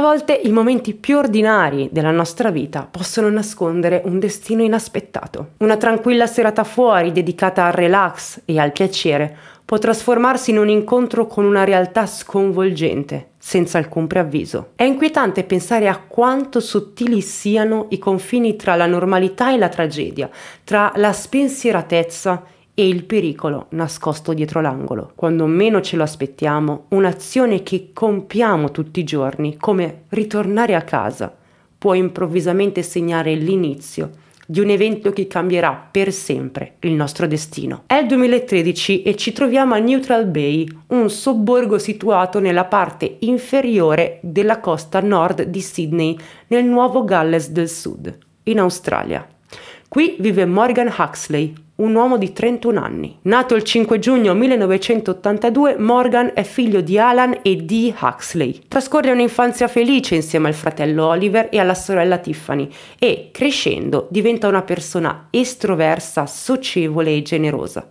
A volte i momenti più ordinari della nostra vita possono nascondere un destino inaspettato. Una tranquilla serata fuori dedicata al relax e al piacere può trasformarsi in un incontro con una realtà sconvolgente, senza alcun preavviso. È inquietante pensare a quanto sottili siano i confini tra la normalità e la tragedia, tra la spensieratezza e il pericolo nascosto dietro l'angolo. Quando meno ce lo aspettiamo, un'azione che compiamo tutti i giorni, come ritornare a casa, può improvvisamente segnare l'inizio di un evento che cambierà per sempre il nostro destino. È il 2013 e ci troviamo a Neutral Bay, un sobborgo situato nella parte inferiore della costa nord di Sydney, nel Nuovo Galles del Sud, in Australia. Qui vive Morgan Huxley, un uomo di 31 anni. Nato il 5 giugno 1982, Morgan è figlio di Alan e Dee Huxley. Trascorre un'infanzia felice insieme al fratello Oliver e alla sorella Tiffany e, crescendo, diventa una persona estroversa, socievole e generosa.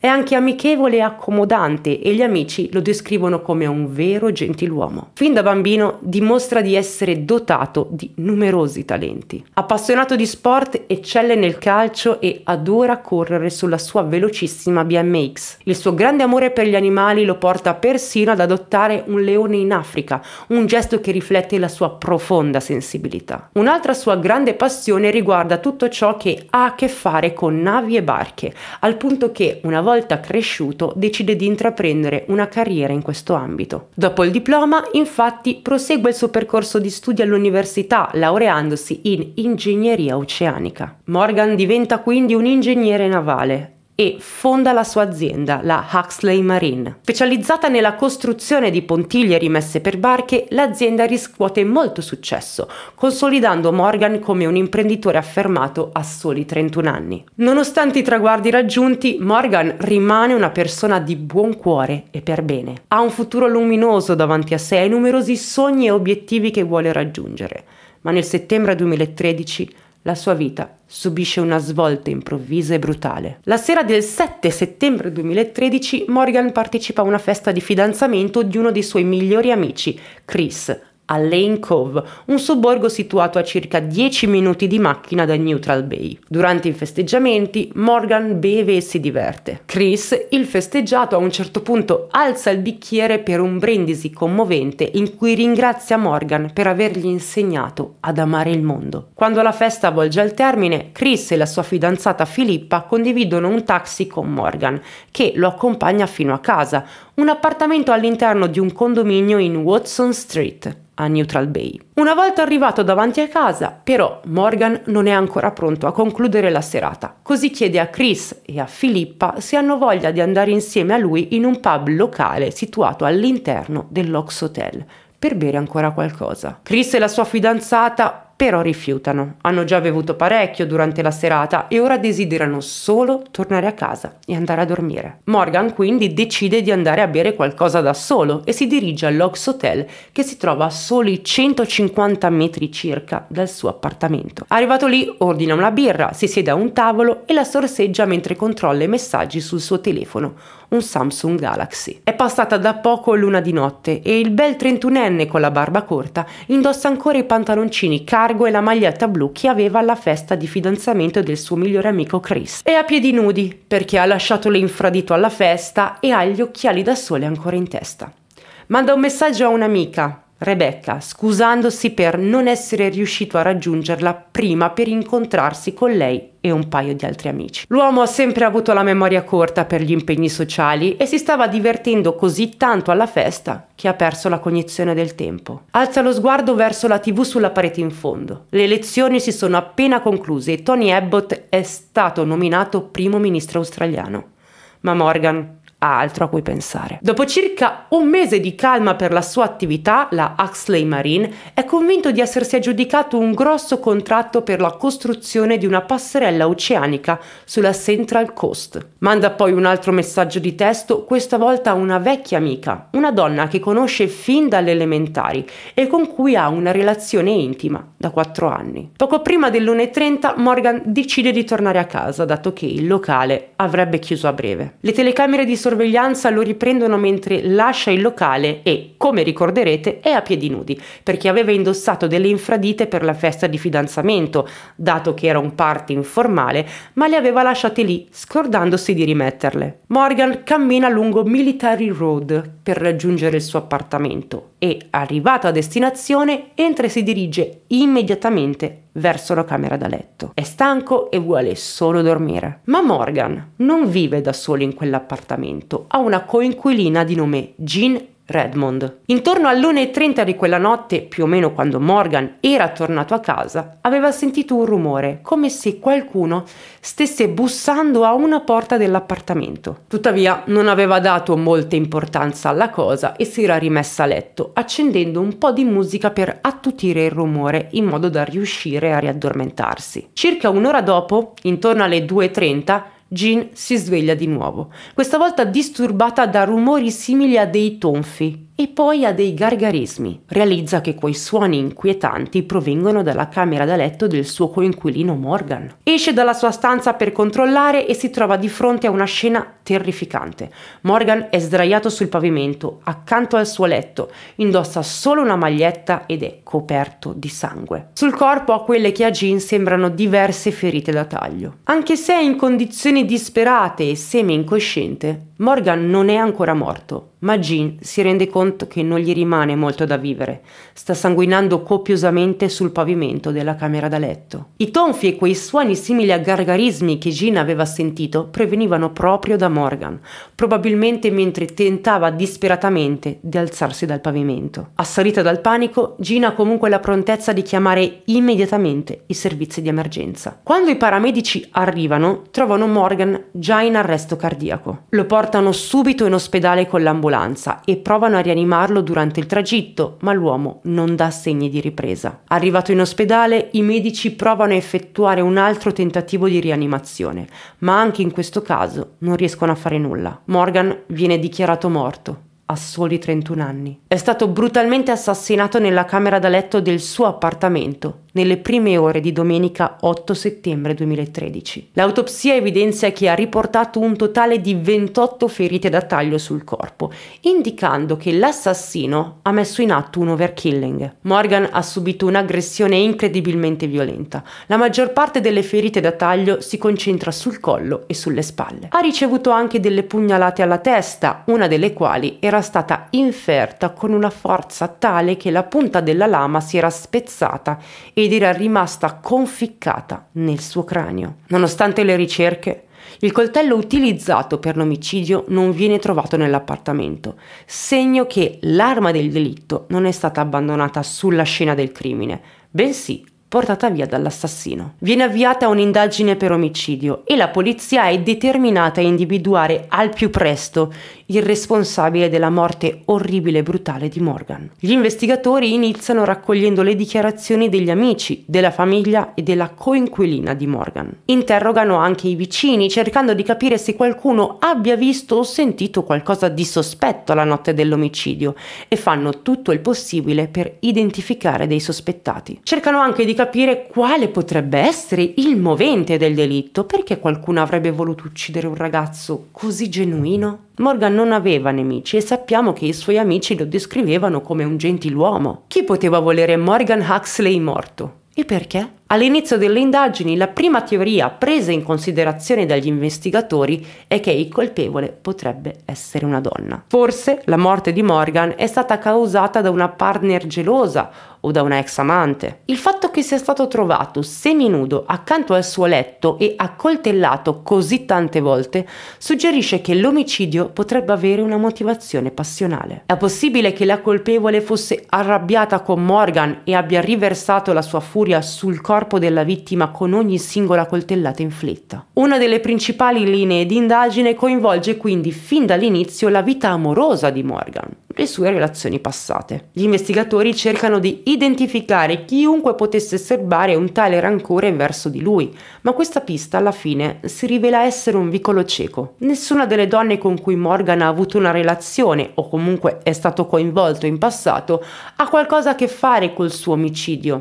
È anche amichevole e accomodante e gli amici lo descrivono come un vero gentiluomo. Fin da bambino dimostra di essere dotato di numerosi talenti. Appassionato di sport, eccelle nel calcio e adora correre sulla sua velocissima BMX. Il suo grande amore per gli animali lo porta persino ad adottare un leone in Africa, un gesto che riflette la sua profonda sensibilità. Un'altra sua grande passione riguarda tutto ciò che ha a che fare con navi e barche, al punto che una volta volta cresciuto, decide di intraprendere una carriera in questo ambito. Dopo il diploma, infatti, prosegue il suo percorso di studi all'università, laureandosi in ingegneria oceanica. Morgan diventa quindi un ingegnere navale, e fonda la sua azienda, la Huxley Marine. Specializzata nella costruzione di pontiglie rimesse per barche, l'azienda riscuote molto successo, consolidando Morgan come un imprenditore affermato a soli 31 anni. Nonostante i traguardi raggiunti, Morgan rimane una persona di buon cuore e per bene. Ha un futuro luminoso davanti a sé e numerosi sogni e obiettivi che vuole raggiungere, ma nel settembre 2013 la sua vita subisce una svolta improvvisa e brutale. La sera del 7 settembre 2013 Morgan partecipa a una festa di fidanzamento di uno dei suoi migliori amici, Chris, a Lane Cove, un sobborgo situato a circa 10 minuti di macchina da Neutral Bay. Durante i festeggiamenti, Morgan beve e si diverte. Chris, il festeggiato, a un certo punto alza il bicchiere per un brindisi commovente in cui ringrazia Morgan per avergli insegnato ad amare il mondo. Quando la festa volge al termine, Chris e la sua fidanzata Filippa condividono un taxi con Morgan, che lo accompagna fino a casa, un appartamento all'interno di un condominio in Watson Street, a Neutral Bay. Una volta arrivato davanti a casa, però, Morgan non è ancora pronto a concludere la serata, così chiede a Chris e a Filippa se hanno voglia di andare insieme a lui in un pub locale situato all'interno dell'Ox Hotel per bere ancora qualcosa. Chris e la sua fidanzata però rifiutano. Hanno già bevuto parecchio durante la serata e ora desiderano solo tornare a casa e andare a dormire. Morgan quindi decide di andare a bere qualcosa da solo e si dirige all'Ox Hotel che si trova a soli 150 metri circa dal suo appartamento. Arrivato lì ordina una birra, si siede a un tavolo e la sorseggia mentre controlla i messaggi sul suo telefono un Samsung Galaxy. È passata da poco l'una di notte e il bel 31enne con la barba corta indossa ancora i pantaloncini cargo e la maglietta blu che aveva alla festa di fidanzamento del suo migliore amico Chris. È a piedi nudi perché ha lasciato l'infradito alla festa e ha gli occhiali da sole ancora in testa. Manda un messaggio a un'amica, Rebecca, scusandosi per non essere riuscito a raggiungerla prima per incontrarsi con lei e un paio di altri amici. L'uomo ha sempre avuto la memoria corta per gli impegni sociali e si stava divertendo così tanto alla festa che ha perso la cognizione del tempo. Alza lo sguardo verso la tv sulla parete in fondo. Le elezioni si sono appena concluse e Tony Abbott è stato nominato primo ministro australiano. Ma Morgan ha altro a cui pensare. Dopo circa un mese di calma per la sua attività, la Huxley Marine è convinto di essersi aggiudicato un grosso contratto per la costruzione di una passerella oceanica sulla Central Coast. Manda poi un altro messaggio di testo, questa volta a una vecchia amica, una donna che conosce fin dalle elementari e con cui ha una relazione intima da quattro anni. Poco prima dell'1.30 Morgan decide di tornare a casa, dato che il locale avrebbe chiuso a breve. Le telecamere di sorveglianza lo riprendono mentre lascia il locale e, come ricorderete, è a piedi nudi, perché aveva indossato delle infradite per la festa di fidanzamento, dato che era un party informale, ma le aveva lasciate lì, scordandosi di rimetterle. Morgan cammina lungo Military Road per raggiungere il suo appartamento e, arrivato a destinazione, entra e si dirige immediatamente verso la camera da letto. È stanco e vuole solo dormire. Ma Morgan non vive da solo in quell'appartamento, ha una coinquilina di nome Jean Redmond. Intorno all'1.30 di quella notte, più o meno quando Morgan era tornato a casa, aveva sentito un rumore, come se qualcuno stesse bussando a una porta dell'appartamento. Tuttavia non aveva dato molta importanza alla cosa e si era rimessa a letto, accendendo un po' di musica per attutire il rumore in modo da riuscire a riaddormentarsi. Circa un'ora dopo, intorno alle 2.30, Jean si sveglia di nuovo, questa volta disturbata da rumori simili a dei tonfi e poi a dei gargarismi. Realizza che quei suoni inquietanti provengono dalla camera da letto del suo coinquilino Morgan. Esce dalla sua stanza per controllare e si trova di fronte a una scena terrificante. Morgan è sdraiato sul pavimento, accanto al suo letto, indossa solo una maglietta ed è coperto di sangue. Sul corpo a quelle che a Jean sembrano diverse ferite da taglio. Anche se è in condizioni disperate e semi-incosciente, Morgan non è ancora morto, ma Jean si rende conto che non gli rimane molto da vivere. Sta sanguinando copiosamente sul pavimento della camera da letto. I tonfi e quei suoni simili a gargarismi che Jean aveva sentito provenivano proprio da Morgan, probabilmente mentre tentava disperatamente di alzarsi dal pavimento. Assalita dal panico, Jean ha comunque la prontezza di chiamare immediatamente i servizi di emergenza. Quando i paramedici arrivano, trovano Morgan già in arresto cardiaco. Lo portano portano subito in ospedale con l'ambulanza e provano a rianimarlo durante il tragitto, ma l'uomo non dà segni di ripresa. Arrivato in ospedale, i medici provano a effettuare un altro tentativo di rianimazione, ma anche in questo caso non riescono a fare nulla. Morgan viene dichiarato morto a soli 31 anni. È stato brutalmente assassinato nella camera da letto del suo appartamento nelle prime ore di domenica 8 settembre 2013. L'autopsia evidenzia che ha riportato un totale di 28 ferite da taglio sul corpo, indicando che l'assassino ha messo in atto un overkilling. Morgan ha subito un'aggressione incredibilmente violenta. La maggior parte delle ferite da taglio si concentra sul collo e sulle spalle. Ha ricevuto anche delle pugnalate alla testa, una delle quali era era stata inferta con una forza tale che la punta della lama si era spezzata ed era rimasta conficcata nel suo cranio. Nonostante le ricerche, il coltello utilizzato per l'omicidio non viene trovato nell'appartamento, segno che l'arma del delitto non è stata abbandonata sulla scena del crimine, bensì portata via dall'assassino. Viene avviata un'indagine per omicidio e la polizia è determinata a individuare al più presto il responsabile della morte orribile e brutale di Morgan. Gli investigatori iniziano raccogliendo le dichiarazioni degli amici, della famiglia e della coinquilina di Morgan. Interrogano anche i vicini cercando di capire se qualcuno abbia visto o sentito qualcosa di sospetto la notte dell'omicidio e fanno tutto il possibile per identificare dei sospettati. Cercano anche di capire quale potrebbe essere il movente del delitto, perché qualcuno avrebbe voluto uccidere un ragazzo così genuino? Morgan non aveva nemici e sappiamo che i suoi amici lo descrivevano come un gentiluomo. Chi poteva volere Morgan Huxley morto? E perché? All'inizio delle indagini la prima teoria presa in considerazione dagli investigatori è che il colpevole potrebbe essere una donna. Forse la morte di Morgan è stata causata da una partner gelosa o da una ex amante. Il fatto che sia stato trovato seminudo accanto al suo letto e accoltellato così tante volte suggerisce che l'omicidio potrebbe avere una motivazione passionale. È possibile che la colpevole fosse arrabbiata con Morgan e abbia riversato la sua furia sul corpo della vittima con ogni singola coltellata inflitta. Una delle principali linee di indagine coinvolge quindi fin dall'inizio la vita amorosa di Morgan le sue relazioni passate. Gli investigatori cercano di identificare chiunque potesse serbare un tale rancore verso di lui, ma questa pista alla fine si rivela essere un vicolo cieco. Nessuna delle donne con cui Morgan ha avuto una relazione o comunque è stato coinvolto in passato ha qualcosa a che fare col suo omicidio.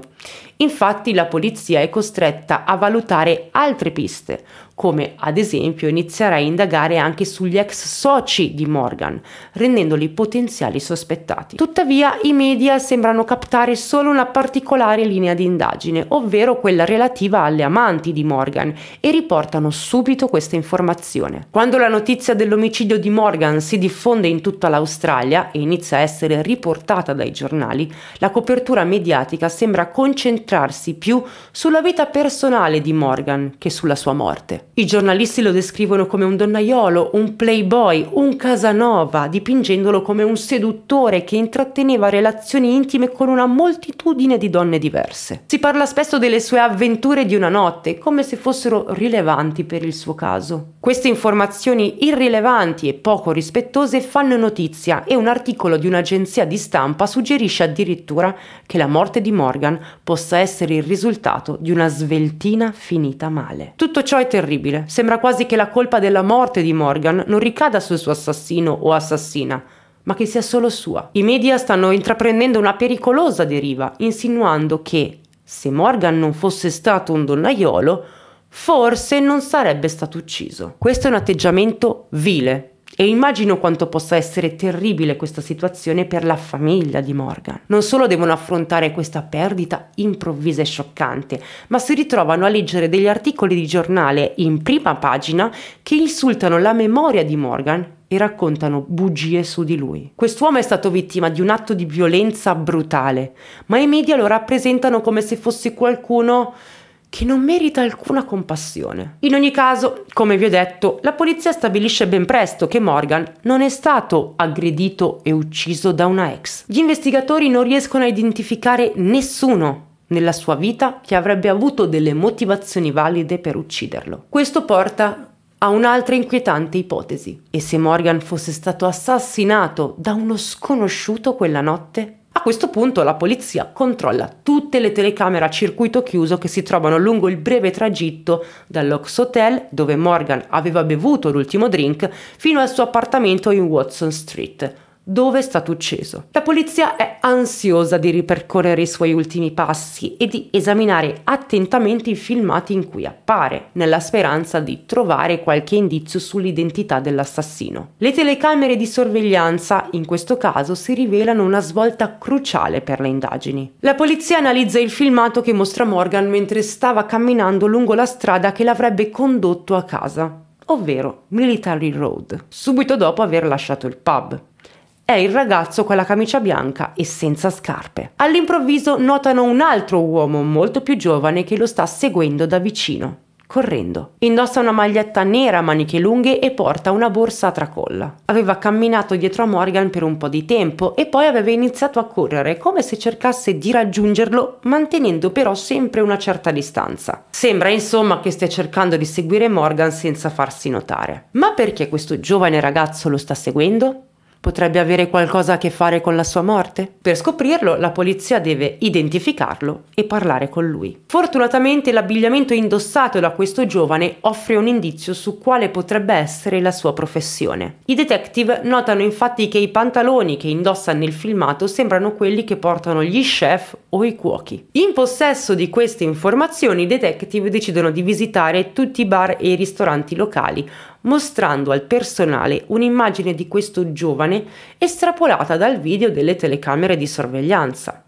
Infatti la polizia è costretta a valutare altre piste, come ad esempio iniziare a indagare anche sugli ex soci di Morgan, rendendoli potenziali sospettati. Tuttavia i media sembrano captare solo una particolare linea di indagine, ovvero quella relativa alle amanti di Morgan, e riportano subito questa informazione. Quando la notizia dell'omicidio di Morgan si diffonde in tutta l'Australia e inizia a essere riportata dai giornali, la copertura mediatica sembra concentrata concentrarsi più sulla vita personale di Morgan che sulla sua morte. I giornalisti lo descrivono come un donnaiolo, un playboy, un casanova, dipingendolo come un seduttore che intratteneva relazioni intime con una moltitudine di donne diverse. Si parla spesso delle sue avventure di una notte, come se fossero rilevanti per il suo caso. Queste informazioni irrilevanti e poco rispettose fanno notizia e un articolo di un'agenzia di stampa suggerisce addirittura che la morte di Morgan possa essere il risultato di una sveltina finita male. Tutto ciò è terribile, sembra quasi che la colpa della morte di Morgan non ricada sul suo assassino o assassina, ma che sia solo sua. I media stanno intraprendendo una pericolosa deriva, insinuando che se Morgan non fosse stato un donnaiolo, forse non sarebbe stato ucciso. Questo è un atteggiamento vile, e immagino quanto possa essere terribile questa situazione per la famiglia di Morgan. Non solo devono affrontare questa perdita improvvisa e scioccante, ma si ritrovano a leggere degli articoli di giornale in prima pagina che insultano la memoria di Morgan e raccontano bugie su di lui. Quest'uomo è stato vittima di un atto di violenza brutale, ma i media lo rappresentano come se fosse qualcuno che non merita alcuna compassione. In ogni caso, come vi ho detto, la polizia stabilisce ben presto che Morgan non è stato aggredito e ucciso da una ex. Gli investigatori non riescono a identificare nessuno nella sua vita che avrebbe avuto delle motivazioni valide per ucciderlo. Questo porta a un'altra inquietante ipotesi. E se Morgan fosse stato assassinato da uno sconosciuto quella notte? A questo punto la polizia controlla tutte le telecamere a circuito chiuso che si trovano lungo il breve tragitto dall'Ox Hotel, dove Morgan aveva bevuto l'ultimo drink, fino al suo appartamento in Watson Street dove è stato ucciso. La polizia è ansiosa di ripercorrere i suoi ultimi passi e di esaminare attentamente i filmati in cui appare, nella speranza di trovare qualche indizio sull'identità dell'assassino. Le telecamere di sorveglianza, in questo caso, si rivelano una svolta cruciale per le indagini. La polizia analizza il filmato che mostra Morgan mentre stava camminando lungo la strada che l'avrebbe condotto a casa ovvero Military Road, subito dopo aver lasciato il pub. È il ragazzo con la camicia bianca e senza scarpe. All'improvviso notano un altro uomo molto più giovane che lo sta seguendo da vicino correndo. Indossa una maglietta nera a maniche lunghe e porta una borsa a tracolla. Aveva camminato dietro a Morgan per un po' di tempo e poi aveva iniziato a correre come se cercasse di raggiungerlo mantenendo però sempre una certa distanza. Sembra insomma che stia cercando di seguire Morgan senza farsi notare. Ma perché questo giovane ragazzo lo sta seguendo? Potrebbe avere qualcosa a che fare con la sua morte? Per scoprirlo, la polizia deve identificarlo e parlare con lui. Fortunatamente l'abbigliamento indossato da questo giovane offre un indizio su quale potrebbe essere la sua professione. I detective notano infatti che i pantaloni che indossa nel filmato sembrano quelli che portano gli chef o i cuochi. In possesso di queste informazioni, i detective decidono di visitare tutti i bar e i ristoranti locali, mostrando al personale un'immagine di questo giovane estrapolata dal video delle telecamere di sorveglianza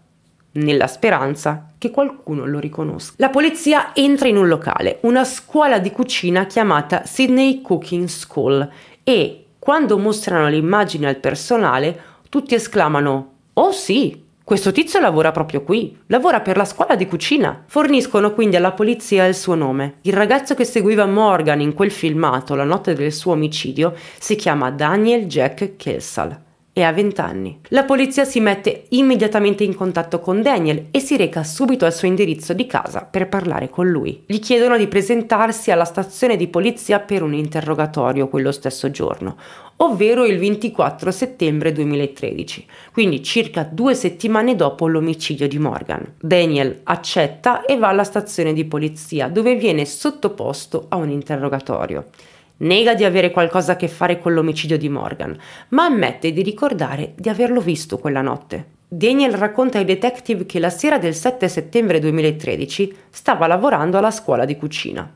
nella speranza che qualcuno lo riconosca. La polizia entra in un locale, una scuola di cucina chiamata Sydney Cooking School e quando mostrano l'immagine al personale tutti esclamano Oh sì, questo tizio lavora proprio qui, lavora per la scuola di cucina. Forniscono quindi alla polizia il suo nome. Il ragazzo che seguiva Morgan in quel filmato la notte del suo omicidio si chiama Daniel Jack Kelsall e ha 20 anni. La polizia si mette immediatamente in contatto con Daniel e si reca subito al suo indirizzo di casa per parlare con lui. Gli chiedono di presentarsi alla stazione di polizia per un interrogatorio quello stesso giorno, ovvero il 24 settembre 2013, quindi circa due settimane dopo l'omicidio di Morgan. Daniel accetta e va alla stazione di polizia dove viene sottoposto a un interrogatorio. Nega di avere qualcosa a che fare con l'omicidio di Morgan, ma ammette di ricordare di averlo visto quella notte. Daniel racconta ai detective che la sera del 7 settembre 2013 stava lavorando alla scuola di cucina.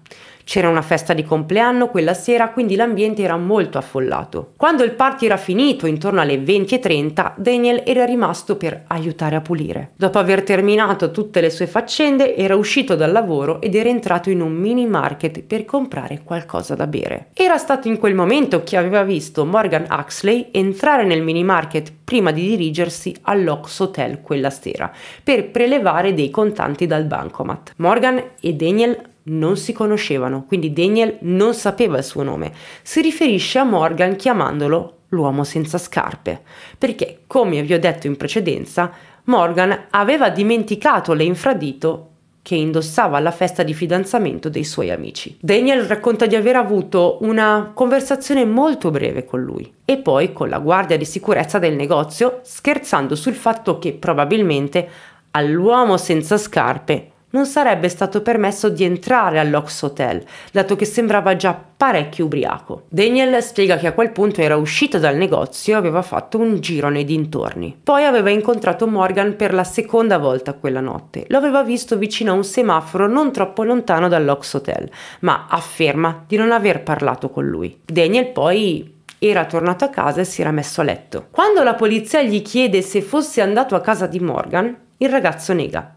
C'era una festa di compleanno quella sera, quindi l'ambiente era molto affollato. Quando il party era finito, intorno alle 20.30, Daniel era rimasto per aiutare a pulire. Dopo aver terminato tutte le sue faccende, era uscito dal lavoro ed era entrato in un mini market per comprare qualcosa da bere. Era stato in quel momento che aveva visto Morgan Huxley entrare nel mini market prima di dirigersi all'Ox Hotel quella sera per prelevare dei contanti dal bancomat. Morgan e Daniel non si conoscevano, quindi Daniel non sapeva il suo nome. Si riferisce a Morgan chiamandolo l'uomo senza scarpe, perché, come vi ho detto in precedenza, Morgan aveva dimenticato l'infradito che indossava alla festa di fidanzamento dei suoi amici. Daniel racconta di aver avuto una conversazione molto breve con lui e poi con la guardia di sicurezza del negozio scherzando sul fatto che probabilmente all'uomo senza scarpe non sarebbe stato permesso di entrare all'Ox Hotel, dato che sembrava già parecchio ubriaco. Daniel spiega che a quel punto era uscito dal negozio e aveva fatto un giro nei dintorni. Poi aveva incontrato Morgan per la seconda volta quella notte. Lo aveva visto vicino a un semaforo non troppo lontano dall'Ox Hotel, ma afferma di non aver parlato con lui. Daniel poi era tornato a casa e si era messo a letto. Quando la polizia gli chiede se fosse andato a casa di Morgan, il ragazzo nega.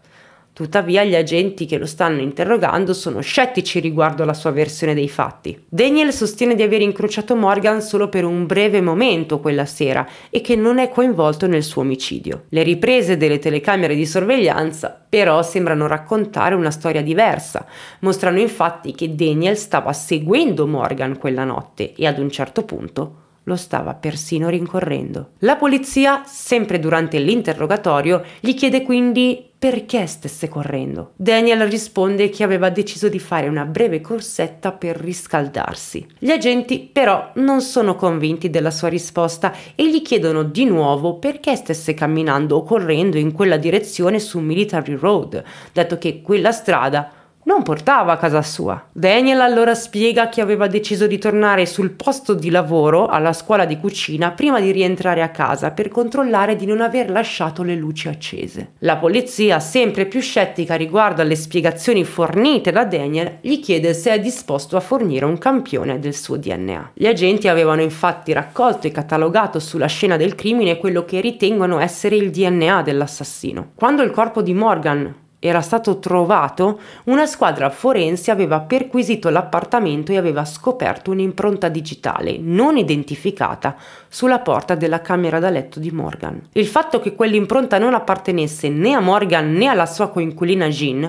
Tuttavia gli agenti che lo stanno interrogando sono scettici riguardo alla sua versione dei fatti. Daniel sostiene di aver incrociato Morgan solo per un breve momento quella sera e che non è coinvolto nel suo omicidio. Le riprese delle telecamere di sorveglianza però sembrano raccontare una storia diversa. Mostrano infatti che Daniel stava seguendo Morgan quella notte e ad un certo punto lo stava persino rincorrendo. La polizia, sempre durante l'interrogatorio, gli chiede quindi perché stesse correndo. Daniel risponde che aveva deciso di fare una breve corsetta per riscaldarsi. Gli agenti però non sono convinti della sua risposta e gli chiedono di nuovo perché stesse camminando o correndo in quella direzione su Military Road, dato che quella strada non portava a casa sua. Daniel allora spiega che aveva deciso di tornare sul posto di lavoro alla scuola di cucina prima di rientrare a casa per controllare di non aver lasciato le luci accese. La polizia, sempre più scettica riguardo alle spiegazioni fornite da Daniel, gli chiede se è disposto a fornire un campione del suo DNA. Gli agenti avevano infatti raccolto e catalogato sulla scena del crimine quello che ritengono essere il DNA dell'assassino. Quando il corpo di Morgan era stato trovato, una squadra forense aveva perquisito l'appartamento e aveva scoperto un'impronta digitale non identificata sulla porta della camera da letto di Morgan. Il fatto che quell'impronta non appartenesse né a Morgan né alla sua coinquilina Jean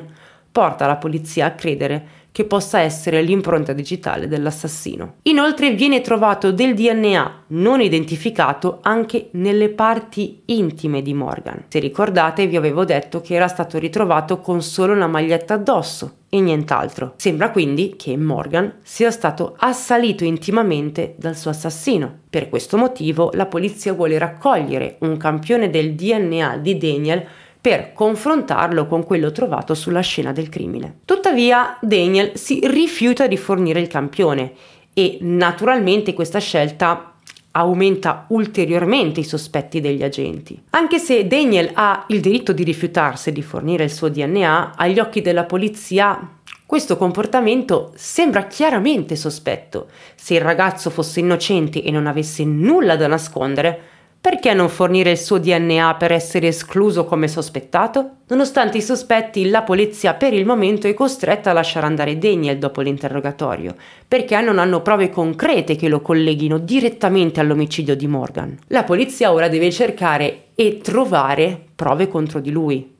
porta la polizia a credere che possa essere l'impronta digitale dell'assassino. Inoltre viene trovato del DNA non identificato anche nelle parti intime di Morgan. Se ricordate vi avevo detto che era stato ritrovato con solo una maglietta addosso e nient'altro. Sembra quindi che Morgan sia stato assalito intimamente dal suo assassino. Per questo motivo la polizia vuole raccogliere un campione del DNA di Daniel per confrontarlo con quello trovato sulla scena del crimine. Tuttavia Daniel si rifiuta di fornire il campione e naturalmente questa scelta aumenta ulteriormente i sospetti degli agenti. Anche se Daniel ha il diritto di rifiutarsi di fornire il suo DNA, agli occhi della polizia questo comportamento sembra chiaramente sospetto. Se il ragazzo fosse innocente e non avesse nulla da nascondere, perché non fornire il suo DNA per essere escluso come sospettato? Nonostante i sospetti, la polizia per il momento è costretta a lasciare andare Daniel dopo l'interrogatorio, perché non hanno prove concrete che lo colleghino direttamente all'omicidio di Morgan. La polizia ora deve cercare e trovare prove contro di lui.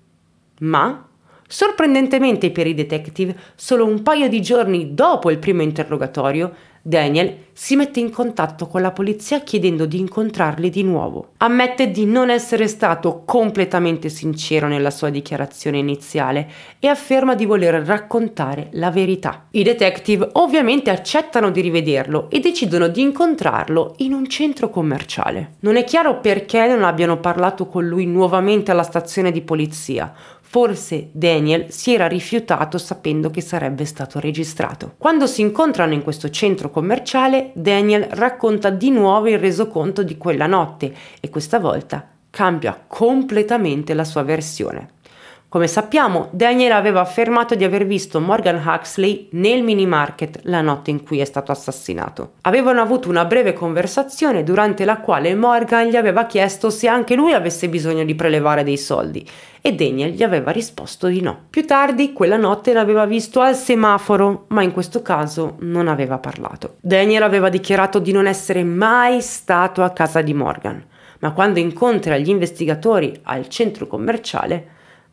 Ma Sorprendentemente per i detective, solo un paio di giorni dopo il primo interrogatorio, Daniel si mette in contatto con la polizia chiedendo di incontrarli di nuovo. Ammette di non essere stato completamente sincero nella sua dichiarazione iniziale e afferma di voler raccontare la verità. I detective ovviamente accettano di rivederlo e decidono di incontrarlo in un centro commerciale. Non è chiaro perché non abbiano parlato con lui nuovamente alla stazione di polizia, Forse Daniel si era rifiutato sapendo che sarebbe stato registrato. Quando si incontrano in questo centro commerciale, Daniel racconta di nuovo il resoconto di quella notte e questa volta cambia completamente la sua versione. Come sappiamo, Daniel aveva affermato di aver visto Morgan Huxley nel mini market la notte in cui è stato assassinato. Avevano avuto una breve conversazione durante la quale Morgan gli aveva chiesto se anche lui avesse bisogno di prelevare dei soldi e Daniel gli aveva risposto di no. Più tardi, quella notte l'aveva visto al semaforo, ma in questo caso non aveva parlato. Daniel aveva dichiarato di non essere mai stato a casa di Morgan, ma quando incontra gli investigatori al centro commerciale,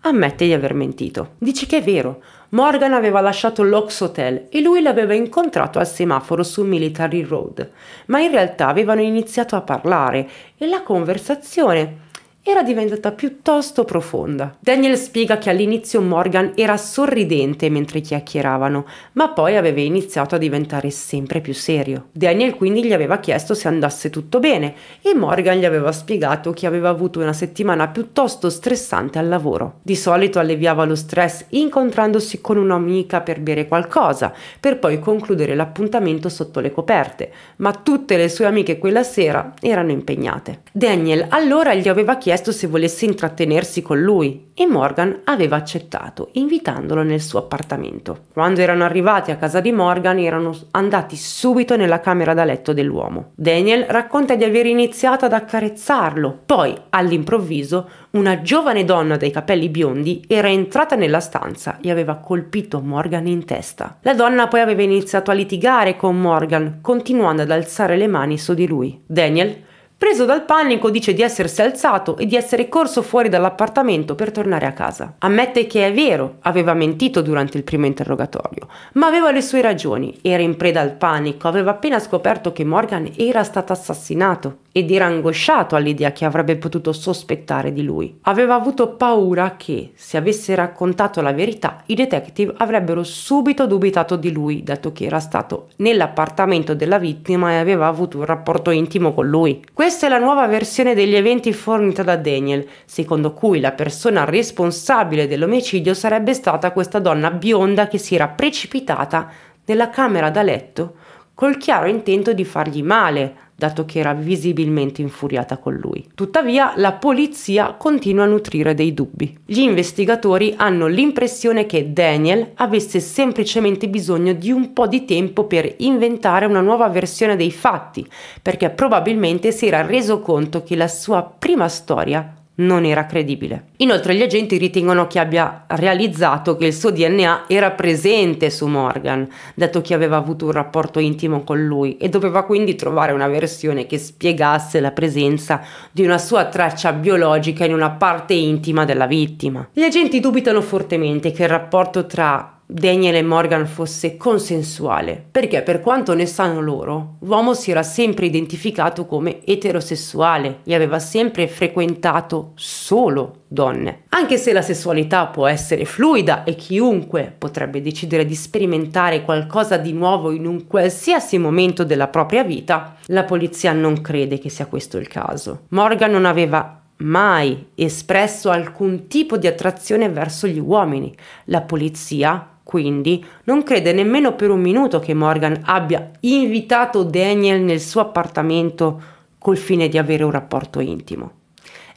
ammette di aver mentito. Dice che è vero, Morgan aveva lasciato l'Ox Hotel e lui l'aveva incontrato al semaforo su Military Road, ma in realtà avevano iniziato a parlare e la conversazione era diventata piuttosto profonda. Daniel spiega che all'inizio Morgan era sorridente mentre chiacchieravano, ma poi aveva iniziato a diventare sempre più serio. Daniel quindi gli aveva chiesto se andasse tutto bene e Morgan gli aveva spiegato che aveva avuto una settimana piuttosto stressante al lavoro. Di solito alleviava lo stress incontrandosi con un'amica per bere qualcosa, per poi concludere l'appuntamento sotto le coperte, ma tutte le sue amiche quella sera erano impegnate. Daniel allora gli aveva chiesto chiesto se volesse intrattenersi con lui e Morgan aveva accettato, invitandolo nel suo appartamento. Quando erano arrivati a casa di Morgan erano andati subito nella camera da letto dell'uomo. Daniel racconta di aver iniziato ad accarezzarlo, poi all'improvviso una giovane donna dai capelli biondi era entrata nella stanza e aveva colpito Morgan in testa. La donna poi aveva iniziato a litigare con Morgan, continuando ad alzare le mani su di lui. Daniel Preso dal panico dice di essersi alzato e di essere corso fuori dall'appartamento per tornare a casa. Ammette che è vero, aveva mentito durante il primo interrogatorio, ma aveva le sue ragioni, era in preda al panico, aveva appena scoperto che Morgan era stato assassinato ed era angosciato all'idea che avrebbe potuto sospettare di lui. Aveva avuto paura che, se avesse raccontato la verità, i detective avrebbero subito dubitato di lui, dato che era stato nell'appartamento della vittima e aveva avuto un rapporto intimo con lui. Questa è la nuova versione degli eventi fornita da Daniel, secondo cui la persona responsabile dell'omicidio sarebbe stata questa donna bionda che si era precipitata nella camera da letto col chiaro intento di fargli male, dato che era visibilmente infuriata con lui. Tuttavia la polizia continua a nutrire dei dubbi. Gli investigatori hanno l'impressione che Daniel avesse semplicemente bisogno di un po' di tempo per inventare una nuova versione dei fatti, perché probabilmente si era reso conto che la sua prima storia non era credibile. Inoltre gli agenti ritengono che abbia realizzato che il suo DNA era presente su Morgan, dato che aveva avuto un rapporto intimo con lui e doveva quindi trovare una versione che spiegasse la presenza di una sua traccia biologica in una parte intima della vittima. Gli agenti dubitano fortemente che il rapporto tra Daniel e Morgan fosse consensuale, perché per quanto ne sanno loro, l'uomo si era sempre identificato come eterosessuale e aveva sempre frequentato solo donne. Anche se la sessualità può essere fluida e chiunque potrebbe decidere di sperimentare qualcosa di nuovo in un qualsiasi momento della propria vita, la polizia non crede che sia questo il caso. Morgan non aveva mai espresso alcun tipo di attrazione verso gli uomini. La polizia quindi non crede nemmeno per un minuto che Morgan abbia invitato Daniel nel suo appartamento col fine di avere un rapporto intimo.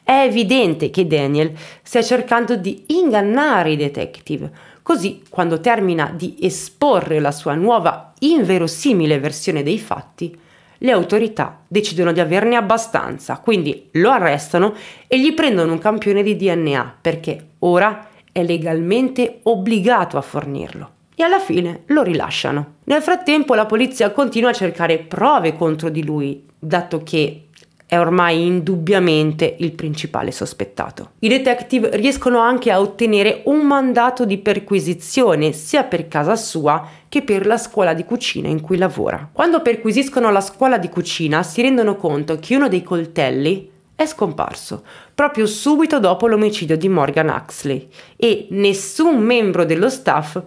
È evidente che Daniel stia cercando di ingannare i detective, così quando termina di esporre la sua nuova inverosimile versione dei fatti, le autorità decidono di averne abbastanza, quindi lo arrestano e gli prendono un campione di DNA perché ora è legalmente obbligato a fornirlo e alla fine lo rilasciano. Nel frattempo la polizia continua a cercare prove contro di lui, dato che è ormai indubbiamente il principale sospettato. I detective riescono anche a ottenere un mandato di perquisizione sia per casa sua che per la scuola di cucina in cui lavora. Quando perquisiscono la scuola di cucina si rendono conto che uno dei coltelli è scomparso proprio subito dopo l'omicidio di Morgan Huxley e nessun membro dello staff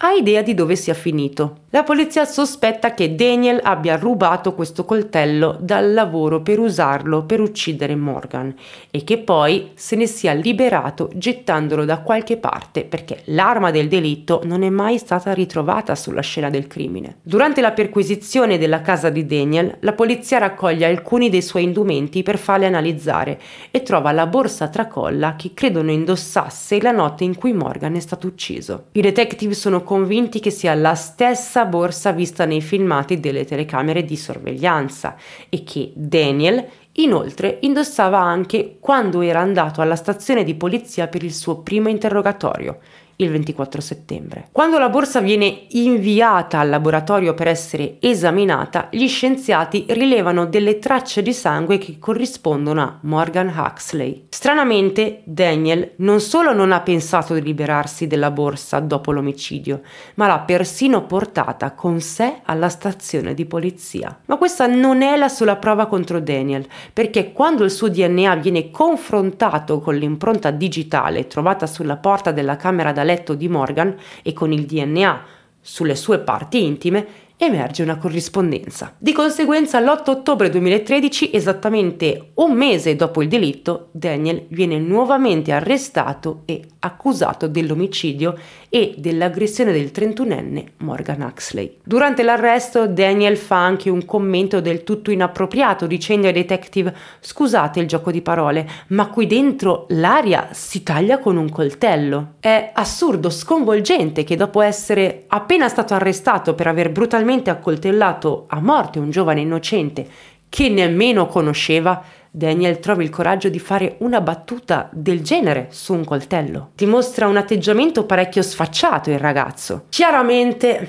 ha idea di dove sia finito. La polizia sospetta che Daniel abbia rubato questo coltello dal lavoro per usarlo per uccidere Morgan e che poi se ne sia liberato gettandolo da qualche parte perché l'arma del delitto non è mai stata ritrovata sulla scena del crimine. Durante la perquisizione della casa di Daniel, la polizia raccoglie alcuni dei suoi indumenti per farli analizzare e trova la borsa tracolla che credono indossasse la notte in cui Morgan è stato ucciso. I detective sono convinti che sia la stessa borsa vista nei filmati delle telecamere di sorveglianza e che Daniel inoltre indossava anche quando era andato alla stazione di polizia per il suo primo interrogatorio, il 24 settembre. Quando la borsa viene inviata al laboratorio per essere esaminata, gli scienziati rilevano delle tracce di sangue che corrispondono a Morgan Huxley. Stranamente, Daniel non solo non ha pensato di liberarsi della borsa dopo l'omicidio, ma l'ha persino portata con sé alla stazione di polizia. Ma questa non è la sola prova contro Daniel, perché quando il suo DNA viene confrontato con l'impronta digitale trovata sulla porta della camera da letto di Morgan e con il DNA sulle sue parti intime emerge una corrispondenza. Di conseguenza, l'8 ottobre 2013, esattamente un mese dopo il delitto, Daniel viene nuovamente arrestato e accusato dell'omicidio e dell'aggressione del 31enne Morgan Huxley. Durante l'arresto, Daniel fa anche un commento del tutto inappropriato dicendo ai detective scusate il gioco di parole, ma qui dentro l'aria si taglia con un coltello. È assurdo, sconvolgente che dopo essere appena stato arrestato per aver brutalmente semplicemente accoltellato a morte un giovane innocente che nemmeno conosceva, Daniel trova il coraggio di fare una battuta del genere su un coltello. Dimostra un atteggiamento parecchio sfacciato il ragazzo. Chiaramente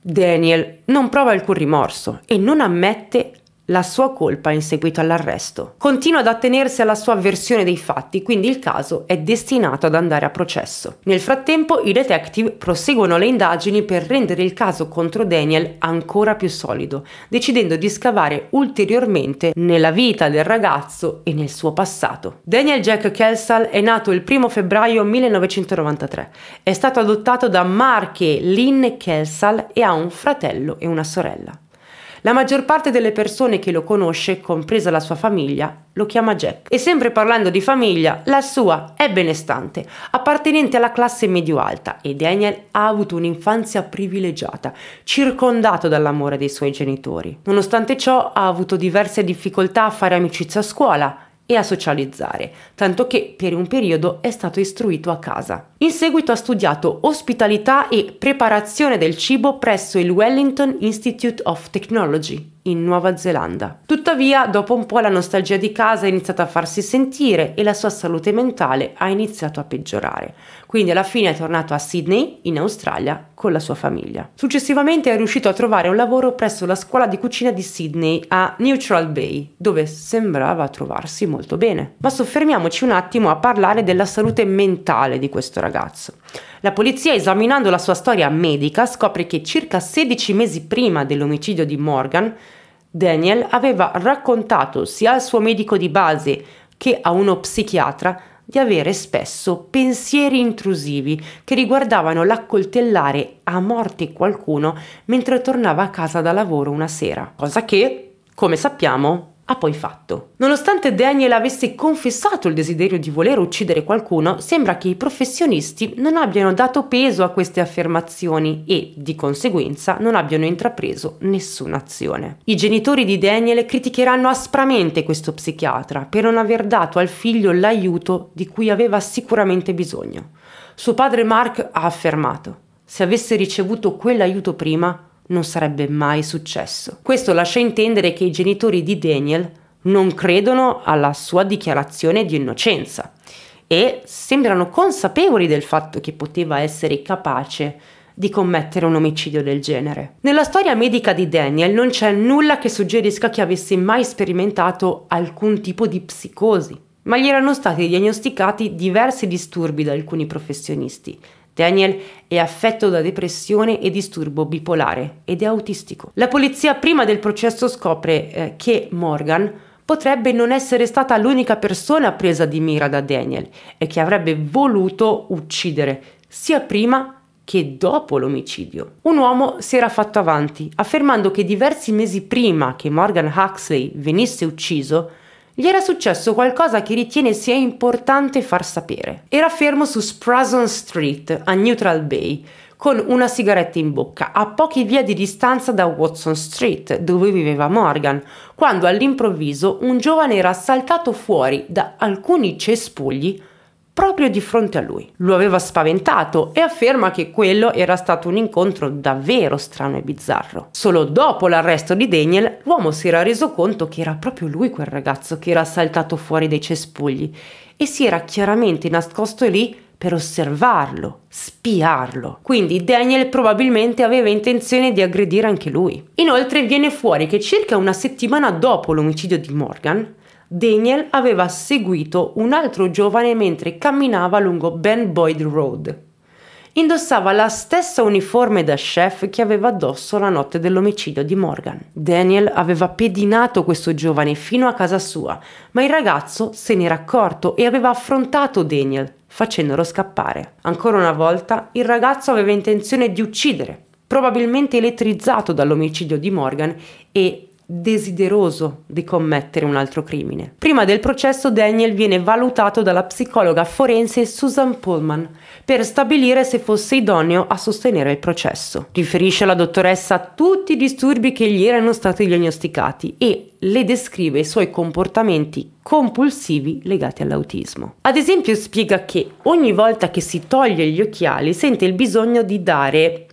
Daniel non prova alcun rimorso e non ammette la sua colpa in seguito all'arresto. Continua ad attenersi alla sua versione dei fatti, quindi il caso è destinato ad andare a processo. Nel frattempo i detective proseguono le indagini per rendere il caso contro Daniel ancora più solido, decidendo di scavare ulteriormente nella vita del ragazzo e nel suo passato. Daniel Jack Kelsall è nato il 1 febbraio 1993, è stato adottato da Mark e Lynn Kelsall e ha un fratello e una sorella. La maggior parte delle persone che lo conosce, compresa la sua famiglia, lo chiama Jack. E sempre parlando di famiglia, la sua è benestante, appartenente alla classe medio-alta e Daniel ha avuto un'infanzia privilegiata, circondato dall'amore dei suoi genitori. Nonostante ciò ha avuto diverse difficoltà a fare amicizia a scuola, e a socializzare, tanto che per un periodo è stato istruito a casa. In seguito ha studiato ospitalità e preparazione del cibo presso il Wellington Institute of Technology in Nuova Zelanda. Tuttavia, dopo un po' la nostalgia di casa è iniziata a farsi sentire e la sua salute mentale ha iniziato a peggiorare quindi alla fine è tornato a Sydney, in Australia, con la sua famiglia. Successivamente è riuscito a trovare un lavoro presso la scuola di cucina di Sydney a Neutral Bay, dove sembrava trovarsi molto bene. Ma soffermiamoci un attimo a parlare della salute mentale di questo ragazzo. La polizia, esaminando la sua storia medica, scopre che circa 16 mesi prima dell'omicidio di Morgan, Daniel aveva raccontato sia al suo medico di base che a uno psichiatra di avere spesso pensieri intrusivi che riguardavano l'accoltellare a morte qualcuno mentre tornava a casa da lavoro una sera, cosa che, come sappiamo, ha poi fatto. Nonostante Daniel avesse confessato il desiderio di voler uccidere qualcuno, sembra che i professionisti non abbiano dato peso a queste affermazioni e, di conseguenza, non abbiano intrapreso nessuna azione. I genitori di Daniel criticheranno aspramente questo psichiatra per non aver dato al figlio l'aiuto di cui aveva sicuramente bisogno. Suo padre Mark ha affermato, se avesse ricevuto quell'aiuto prima, non sarebbe mai successo. Questo lascia intendere che i genitori di Daniel non credono alla sua dichiarazione di innocenza e sembrano consapevoli del fatto che poteva essere capace di commettere un omicidio del genere. Nella storia medica di Daniel non c'è nulla che suggerisca che avesse mai sperimentato alcun tipo di psicosi, ma gli erano stati diagnosticati diversi disturbi da alcuni professionisti Daniel è affetto da depressione e disturbo bipolare ed è autistico. La polizia prima del processo scopre eh, che Morgan potrebbe non essere stata l'unica persona presa di mira da Daniel e che avrebbe voluto uccidere sia prima che dopo l'omicidio. Un uomo si era fatto avanti, affermando che diversi mesi prima che Morgan Huxley venisse ucciso, gli era successo qualcosa che ritiene sia importante far sapere. Era fermo su Sprazon Street, a Neutral Bay, con una sigaretta in bocca, a pochi via di distanza da Watson Street, dove viveva Morgan, quando all'improvviso un giovane era saltato fuori da alcuni cespugli proprio di fronte a lui. Lo aveva spaventato e afferma che quello era stato un incontro davvero strano e bizzarro. Solo dopo l'arresto di Daniel, l'uomo si era reso conto che era proprio lui quel ragazzo che era saltato fuori dai cespugli e si era chiaramente nascosto lì per osservarlo, spiarlo. Quindi Daniel probabilmente aveva intenzione di aggredire anche lui. Inoltre viene fuori che circa una settimana dopo l'omicidio di Morgan, Daniel aveva seguito un altro giovane mentre camminava lungo Ben Boyd Road. Indossava la stessa uniforme da chef che aveva addosso la notte dell'omicidio di Morgan. Daniel aveva pedinato questo giovane fino a casa sua, ma il ragazzo se n'era accorto e aveva affrontato Daniel, facendolo scappare. Ancora una volta, il ragazzo aveva intenzione di uccidere, probabilmente elettrizzato dall'omicidio di Morgan e desideroso di commettere un altro crimine. Prima del processo Daniel viene valutato dalla psicologa forense Susan Pullman per stabilire se fosse idoneo a sostenere il processo. Riferisce alla dottoressa tutti i disturbi che gli erano stati diagnosticati e le descrive i suoi comportamenti compulsivi legati all'autismo. Ad esempio spiega che ogni volta che si toglie gli occhiali sente il bisogno di dare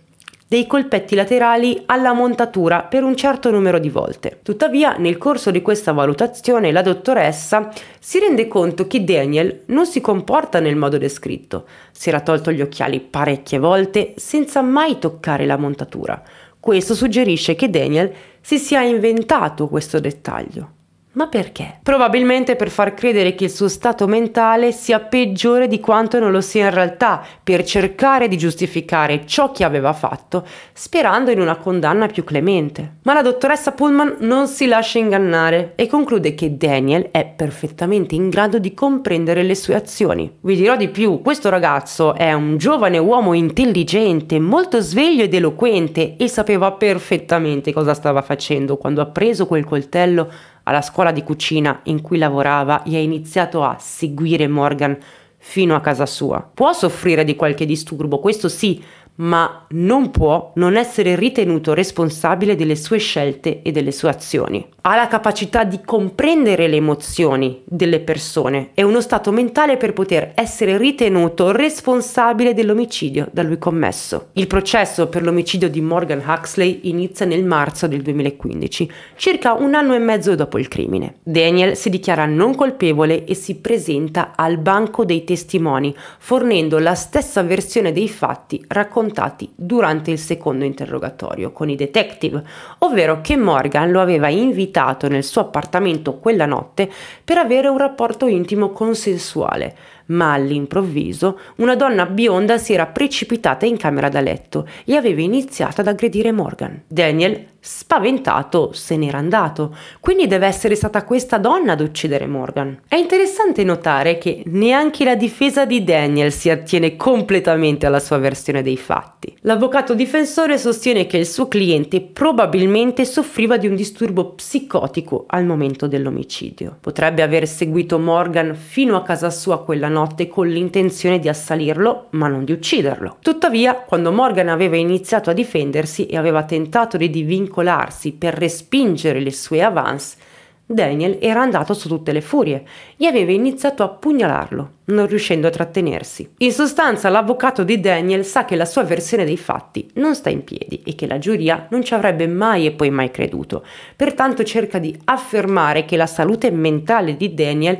dei colpetti laterali alla montatura per un certo numero di volte. Tuttavia, nel corso di questa valutazione, la dottoressa si rende conto che Daniel non si comporta nel modo descritto. Si era tolto gli occhiali parecchie volte senza mai toccare la montatura. Questo suggerisce che Daniel si sia inventato questo dettaglio. Ma perché? Probabilmente per far credere che il suo stato mentale sia peggiore di quanto non lo sia in realtà, per cercare di giustificare ciò che aveva fatto, sperando in una condanna più clemente. Ma la dottoressa Pullman non si lascia ingannare e conclude che Daniel è perfettamente in grado di comprendere le sue azioni. Vi dirò di più, questo ragazzo è un giovane uomo intelligente, molto sveglio ed eloquente e sapeva perfettamente cosa stava facendo quando ha preso quel coltello alla scuola di cucina in cui lavorava e ha iniziato a seguire Morgan fino a casa sua. Può soffrire di qualche disturbo, questo sì, ma non può non essere ritenuto responsabile delle sue scelte e delle sue azioni. Ha la capacità di comprendere le emozioni delle persone e uno stato mentale per poter essere ritenuto responsabile dell'omicidio da lui commesso. Il processo per l'omicidio di Morgan Huxley inizia nel marzo del 2015, circa un anno e mezzo dopo il crimine. Daniel si dichiara non colpevole e si presenta al banco dei testimoni, fornendo la stessa versione dei fatti raccontata raccontati durante il secondo interrogatorio con i detective, ovvero che Morgan lo aveva invitato nel suo appartamento quella notte per avere un rapporto intimo consensuale, ma all'improvviso una donna bionda si era precipitata in camera da letto e aveva iniziato ad aggredire Morgan. Daniel Spaventato se n'era andato, quindi deve essere stata questa donna ad uccidere Morgan. È interessante notare che neanche la difesa di Daniel si attiene completamente alla sua versione dei fatti. L'avvocato difensore sostiene che il suo cliente probabilmente soffriva di un disturbo psicotico al momento dell'omicidio. Potrebbe aver seguito Morgan fino a casa sua quella notte con l'intenzione di assalirlo, ma non di ucciderlo. Tuttavia, quando Morgan aveva iniziato a difendersi e aveva tentato di divincolare vincolarsi per respingere le sue avance, Daniel era andato su tutte le furie e aveva iniziato a pugnalarlo, non riuscendo a trattenersi. In sostanza, l'avvocato di Daniel sa che la sua versione dei fatti non sta in piedi e che la giuria non ci avrebbe mai e poi mai creduto. Pertanto cerca di affermare che la salute mentale di Daniel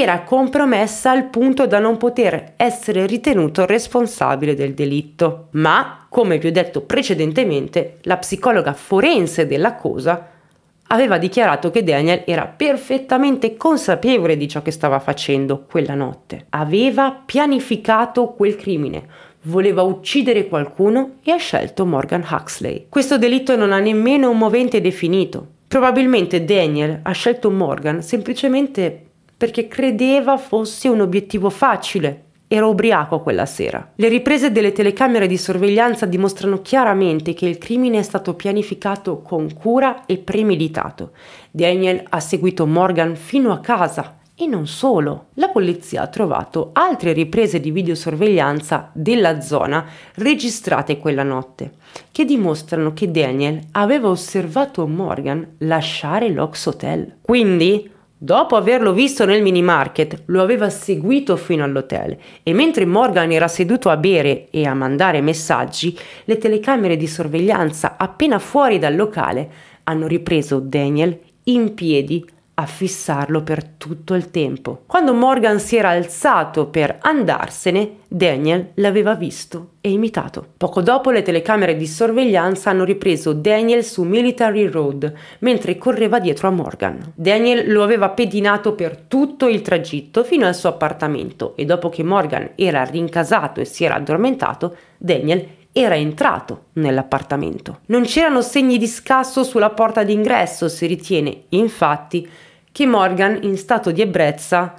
era compromessa al punto da non poter essere ritenuto responsabile del delitto. Ma, come vi ho detto precedentemente, la psicologa forense dell'accusa aveva dichiarato che Daniel era perfettamente consapevole di ciò che stava facendo quella notte. Aveva pianificato quel crimine, voleva uccidere qualcuno e ha scelto Morgan Huxley. Questo delitto non ha nemmeno un movente definito. Probabilmente Daniel ha scelto Morgan semplicemente perché credeva fosse un obiettivo facile. Era ubriaco quella sera. Le riprese delle telecamere di sorveglianza dimostrano chiaramente che il crimine è stato pianificato con cura e premeditato. Daniel ha seguito Morgan fino a casa e non solo. La polizia ha trovato altre riprese di videosorveglianza della zona registrate quella notte, che dimostrano che Daniel aveva osservato Morgan lasciare l'Ox Hotel. Quindi Dopo averlo visto nel mini market, lo aveva seguito fino all'hotel e mentre Morgan era seduto a bere e a mandare messaggi, le telecamere di sorveglianza appena fuori dal locale hanno ripreso Daniel in piedi a fissarlo per tutto il tempo. Quando Morgan si era alzato per andarsene, Daniel l'aveva visto e imitato. Poco dopo le telecamere di sorveglianza hanno ripreso Daniel su Military Road mentre correva dietro a Morgan. Daniel lo aveva pedinato per tutto il tragitto fino al suo appartamento e dopo che Morgan era rincasato e si era addormentato, Daniel era entrato nell'appartamento. Non c'erano segni di scasso sulla porta d'ingresso, si ritiene infatti che Morgan, in stato di ebbrezza,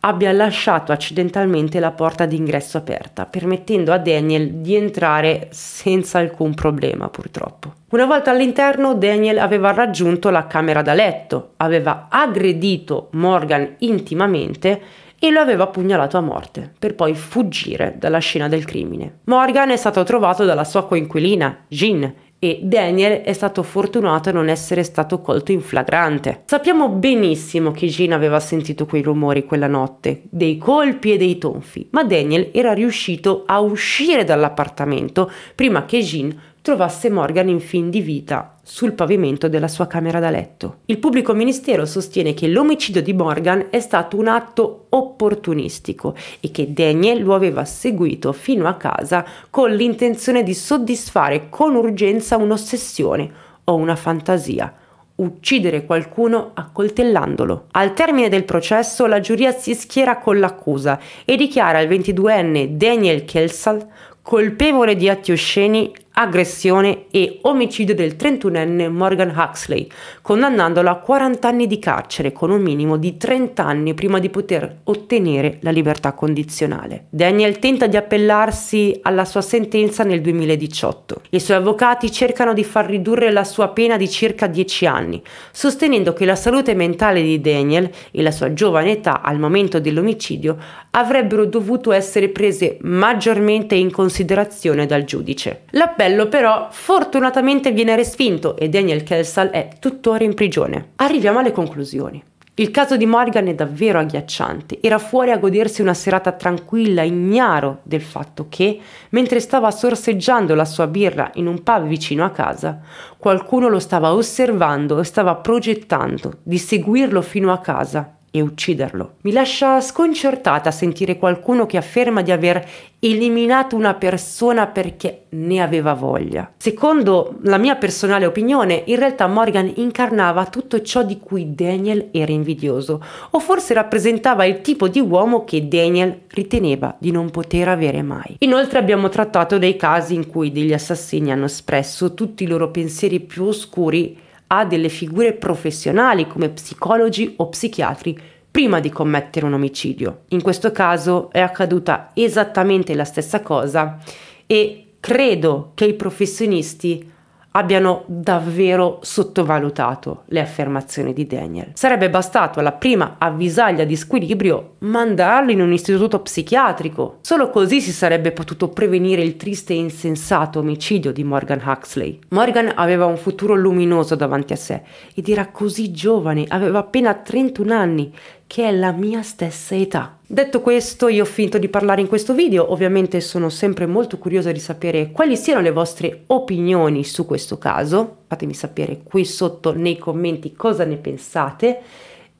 abbia lasciato accidentalmente la porta d'ingresso aperta, permettendo a Daniel di entrare senza alcun problema purtroppo. Una volta all'interno Daniel aveva raggiunto la camera da letto, aveva aggredito Morgan intimamente e lo aveva pugnalato a morte, per poi fuggire dalla scena del crimine. Morgan è stato trovato dalla sua coinquilina, Jean, e Daniel è stato fortunato a non essere stato colto in flagrante. Sappiamo benissimo che Jean aveva sentito quei rumori quella notte, dei colpi e dei tonfi, ma Daniel era riuscito a uscire dall'appartamento prima che Jean trovasse Morgan in fin di vita sul pavimento della sua camera da letto. Il pubblico ministero sostiene che l'omicidio di Morgan è stato un atto opportunistico e che Daniel lo aveva seguito fino a casa con l'intenzione di soddisfare con urgenza un'ossessione o una fantasia uccidere qualcuno accoltellandolo. Al termine del processo la giuria si schiera con l'accusa e dichiara il 22enne Daniel Kelsal colpevole di atti osceni aggressione e omicidio del 31enne Morgan Huxley, condannandolo a 40 anni di carcere con un minimo di 30 anni prima di poter ottenere la libertà condizionale. Daniel tenta di appellarsi alla sua sentenza nel 2018. I suoi avvocati cercano di far ridurre la sua pena di circa 10 anni, sostenendo che la salute mentale di Daniel e la sua giovane età al momento dell'omicidio avrebbero dovuto essere prese maggiormente in considerazione dal giudice. L'appello l'appello però fortunatamente viene respinto e Daniel Kelsall è tuttora in prigione. Arriviamo alle conclusioni. Il caso di Morgan è davvero agghiacciante. Era fuori a godersi una serata tranquilla, ignaro del fatto che, mentre stava sorseggiando la sua birra in un pub vicino a casa, qualcuno lo stava osservando e stava progettando di seguirlo fino a casa e ucciderlo. Mi lascia sconcertata sentire qualcuno che afferma di aver eliminato una persona perché ne aveva voglia. Secondo la mia personale opinione, in realtà Morgan incarnava tutto ciò di cui Daniel era invidioso, o forse rappresentava il tipo di uomo che Daniel riteneva di non poter avere mai. Inoltre abbiamo trattato dei casi in cui degli assassini hanno espresso tutti i loro pensieri più oscuri a delle figure professionali come psicologi o psichiatri prima di commettere un omicidio. In questo caso è accaduta esattamente la stessa cosa e credo che i professionisti abbiano davvero sottovalutato le affermazioni di Daniel. Sarebbe bastato alla prima avvisaglia di squilibrio mandarlo in un istituto psichiatrico. Solo così si sarebbe potuto prevenire il triste e insensato omicidio di Morgan Huxley. Morgan aveva un futuro luminoso davanti a sé ed era così giovane, aveva appena 31 anni che è la mia stessa età. Detto questo, io ho finto di parlare in questo video, ovviamente sono sempre molto curiosa di sapere quali siano le vostre opinioni su questo caso, fatemi sapere qui sotto nei commenti cosa ne pensate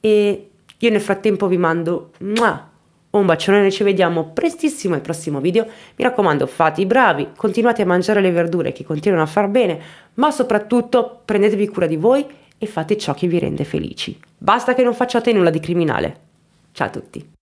e io nel frattempo vi mando un bacione, ci vediamo prestissimo al prossimo video, mi raccomando fate i bravi, continuate a mangiare le verdure che continuano a far bene, ma soprattutto prendetevi cura di voi e fate ciò che vi rende felici. Basta che non facciate nulla di criminale. Ciao a tutti!